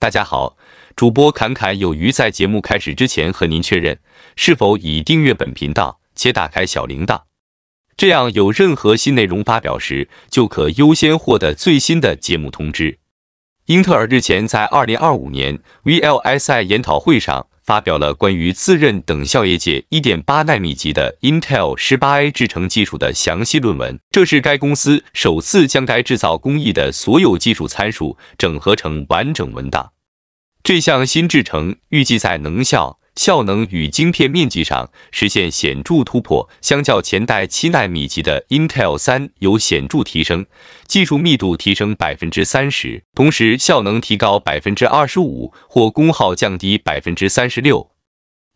大家好，主播侃侃有余在节目开始之前和您确认，是否已订阅本频道且打开小铃铛，这样有任何新内容发表时，就可优先获得最新的节目通知。英特尔日前在二零二五年 VLSI 研讨会上。发表了关于自认等效业界一点八纳米级的 Intel 十八 A 制程技术的详细论文，这是该公司首次将该制造工艺的所有技术参数整合成完整文档。这项新制程预计在能效。效能与晶片面积上实现显著突破，相较前代七纳米级的 Intel 三有显著提升，技术密度提升百分之三十，同时效能提高百分之二十五或功耗降低百分之三十六。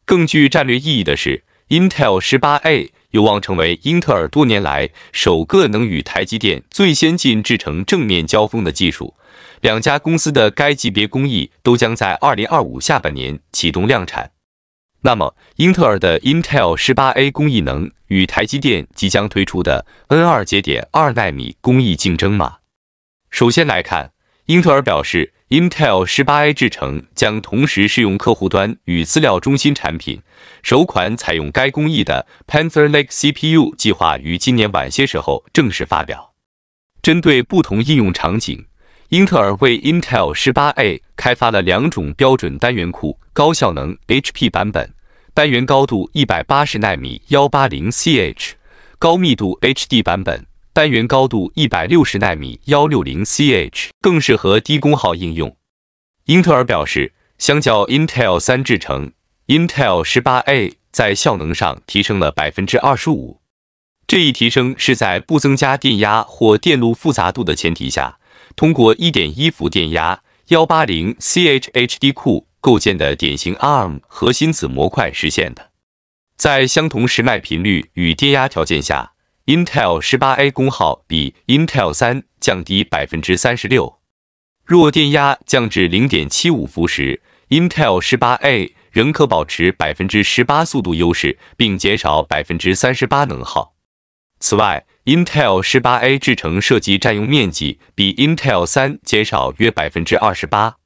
更具战略意义的是，Intel 十八 A 有望成为英特尔多年来首个能与台积电最先进制程正面交锋的技术。两家公司的该级别工艺都将在二零二五下半年启动量产。那么，英特尔的 Intel 十八 A 工艺能与台积电即将推出的 N 二节点二纳米工艺竞争吗？首先来看，英特尔表示，Intel 十八 A 制程将同时适用客户端与资料中心产品，首款采用该工艺的 Panther Lake CPU 计划于今年晚些时候正式发表。针对不同应用场景。英特尔为 Intel 十八 A 开发了两种标准单元库：高效能 HP 版本，单元高度一百八十纳米幺八零 CH；高密度 HD 版本，单元高度一百六十纳米幺六零 CH，更适合低功耗应用。英特尔表示，相较 Intel 三制程，Intel 十八 A 在效能上提升了百分之二十五，这一提升是在不增加电压或电路复杂度的前提下。通过一点一伏电压，幺八零 C H H D 库构构建的典型 ARM 核心子模块实现的。在相同时脉频率与电压条件下，Intel 十八 A 功耗比 Intel 三降低百分之三十六。若电压降至零点七五伏时，Intel 十八 A 仍可保持百分之十八速度优势，并减少百分之三十八能耗。此外，Intel 十八 A 制程设计占用面积比 Intel 三减少约百分之二十八。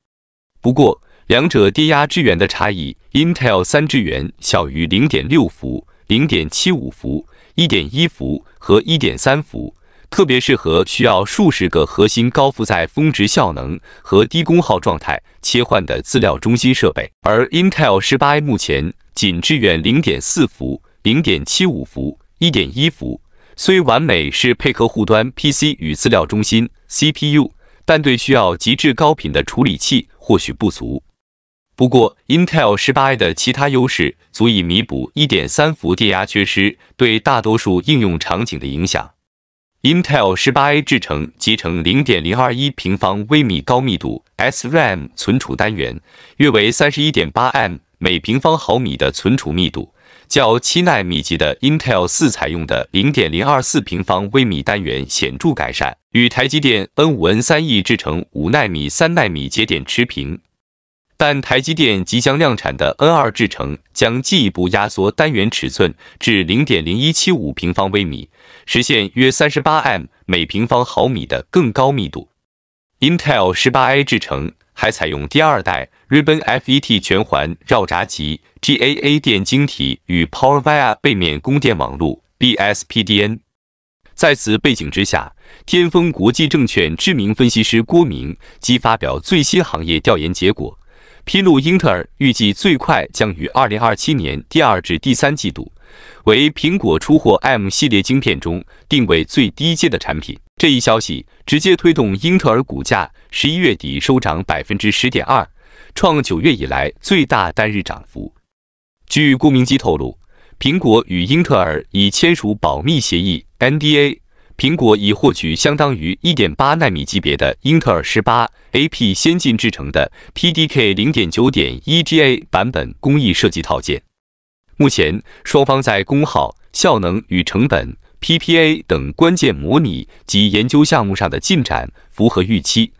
不过，两者低压支援的差异，Intel 三支援小于零点六伏、零点七五伏、一点一伏和一点三伏，特别适合需要数十个核心高负载峰值效能和低功耗状态切换的资料中心设备。而 Intel 十八 A 目前仅支援零点四伏、零点七五伏、一点一伏。虽完美是配合客户端 PC 与资料中心 CPU，但对需要极致高频的处理器或许不足。不过 Intel 十八 A 的其他优势足以弥补一点三伏电压缺失对大多数应用场景的影响。Intel 十八 A 制程集成零点零二一平方微米高密度 SRAM 存储单元，约为三十一点八 M 每平方毫米的存储密度。较七纳米级的 Intel 四采用的0.024平方微米单元显著改善，与台积电 N5N3E 制程五纳米、三纳米节点持平。但台积电即将量产的 N2 制程将进一步压缩单元尺寸至0.0175平方微米，实现约 38M 每平方毫米的更高密度。Intel 十八 A 制程。还采用第二代 Ribbon FET 全环绕闸机 GAA 电晶体与 PowerVia 背面供电网络 BSPDN。在此背景之下，天风国际证券知名分析师郭明即发表最新行业调研结果，披露英特尔预计最快将于2027年第二至第三季度。为苹果出货 M 系列晶片中定位最低阶的产品，这一消息直接推动英特尔股价十一月底收涨百分之十点二，创九月以来最大单日涨幅。据顾明基透露，苹果与英特尔已签署保密协议 （NDA），苹果已获取相当于一点八纳米级别的英特尔十八 A P 先进制程的 P D K 零点九点一 G A 版本工艺设计套件。目前，双方在功耗、效能与成本 （PPA） 等关键模拟及研究项目上的进展符合预期。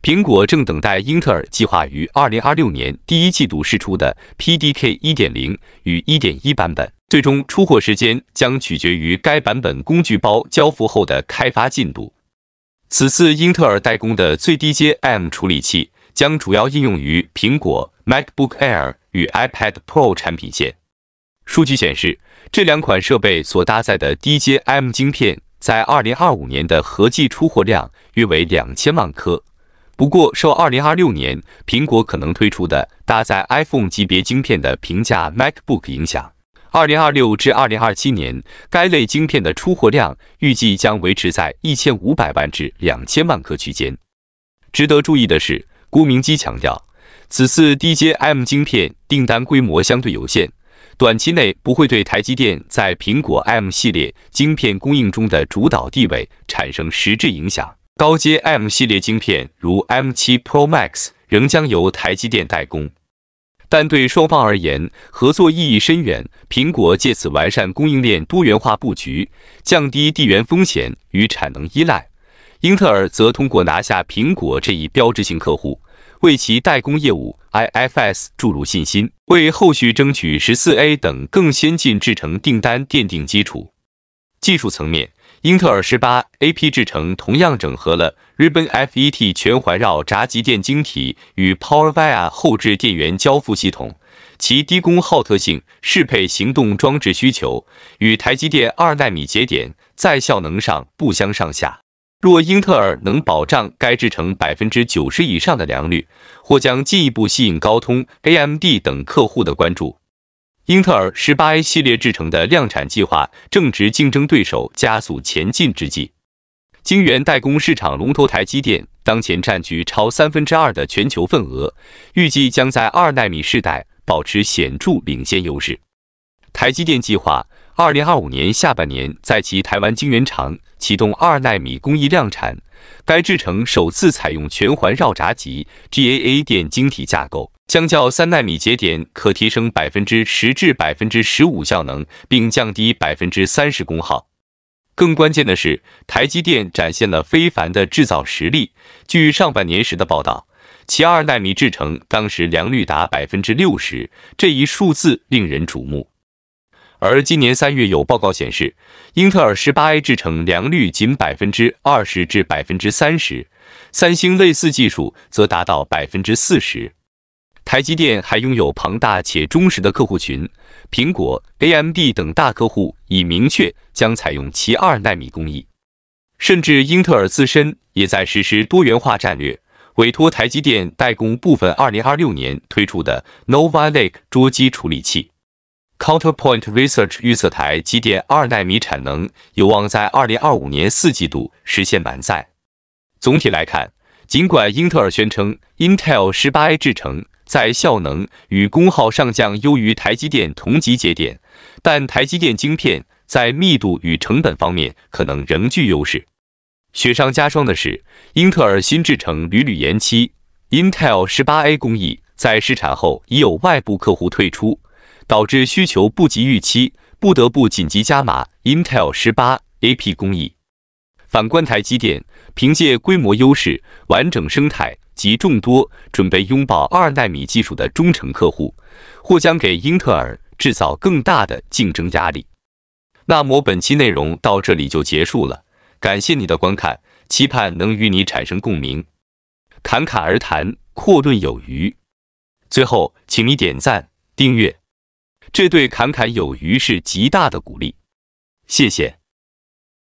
苹果正等待英特尔计划于二零二六年第一季度试出的 PDK 一点零与一点一版本，最终出货时间将取决于该版本工具包交付后的开发进度。此次英特尔代工的最低阶 M 处理器将主要应用于苹果 MacBook Air 与 iPad Pro 产品线。数据显示，这两款设备所搭载的 D J M 晶片在二零二五年的合计出货量约为两千万颗。不过，受二零二六年苹果可能推出的搭载 iPhone 级别晶片的平价 Mac Book 影响，二零二六至二零二七年该类晶片的出货量预计将维持在一千五百万至两千万颗区间。值得注意的是，郭明基强调，此次 D J M 晶片订单规模相对有限。短期内不会对台积电在苹果 M 系列晶片供应中的主导地位产生实质影响。高阶 M 系列晶片如 M7 Pro Max 仍将由台积电代工，但对双方而言，合作意义深远。苹果借此完善供应链多元化布局，降低地缘风险与产能依赖；英特尔则通过拿下苹果这一标志性客户。为其代工业务 IFS 注入信心，为后续争取十四 A 等更先进制程订单奠定基础。技术层面，英特尔十八 A P 制程同样整合了 Ribbon FET 全环绕闸极电晶体与 PowerVia 后置电源交付系统，其低功耗特性适配行动装置需求，与台积电二纳米节点在效能上不相上下。若英特尔能保障该制成百分之九十以上的良率，或将进一步吸引高通、AMD 等客户的关注。英特尔十八 A 系列制成的量产计划正值竞争对手加速前进之际，晶圆代工市场龙头台积电当前占据超三分之二的全球份额，预计将在二纳米世代保持显著领先优势。台积电计划。二零二五年下半年，在其台湾晶圆厂启动二纳米工艺量产。该制程首次采用全环绕闸级 GAA 电晶体架构，相较三纳米节点可提升百分之十至百分之十五效能，并降低百分之三十功耗。更关键的是，台积电展现了非凡的制造实力。据上半年时的报道，其二纳米制程当时良率达百分之六十，这一数字令人瞩目。而今年三月，有报告显示，英特尔 18A 制程良率仅百分之二十至百分之三十，三星类似技术则达到百分之四十。台积电还拥有庞大且忠实的客户群，苹果、AMD 等大客户已明确将采用其二纳米工艺，甚至英特尔自身也在实施多元化战略，委托台积电代工部分2026年推出的 n o v a Lake 桌机处理器。Counterpoint Research 预测台积电二纳米产能有望在二零二五年四季度实现满载。总体来看，尽管英特尔宣称 Intel 十八 A 制程在效能与功耗上将优于台积电同级节点，但台积电晶片在密度与成本方面可能仍具优势。雪上加霜的是，英特尔新制程屡屡延期，Intel 十八 A 工艺在试产后已有外部客户退出。导致需求不及预期，不得不紧急加码 Intel 十八 A P 工艺。反观台积电，凭借规模优势、完整生态及众多准备拥抱二纳米技术的忠诚客户，或将给英特尔制造更大的竞争压力。那么本期内容到这里就结束了，感谢你的观看，期盼能与你产生共鸣。侃侃而谈，阔论有余。最后，请你点赞、订阅。这对侃侃有余是极大的鼓励，谢谢。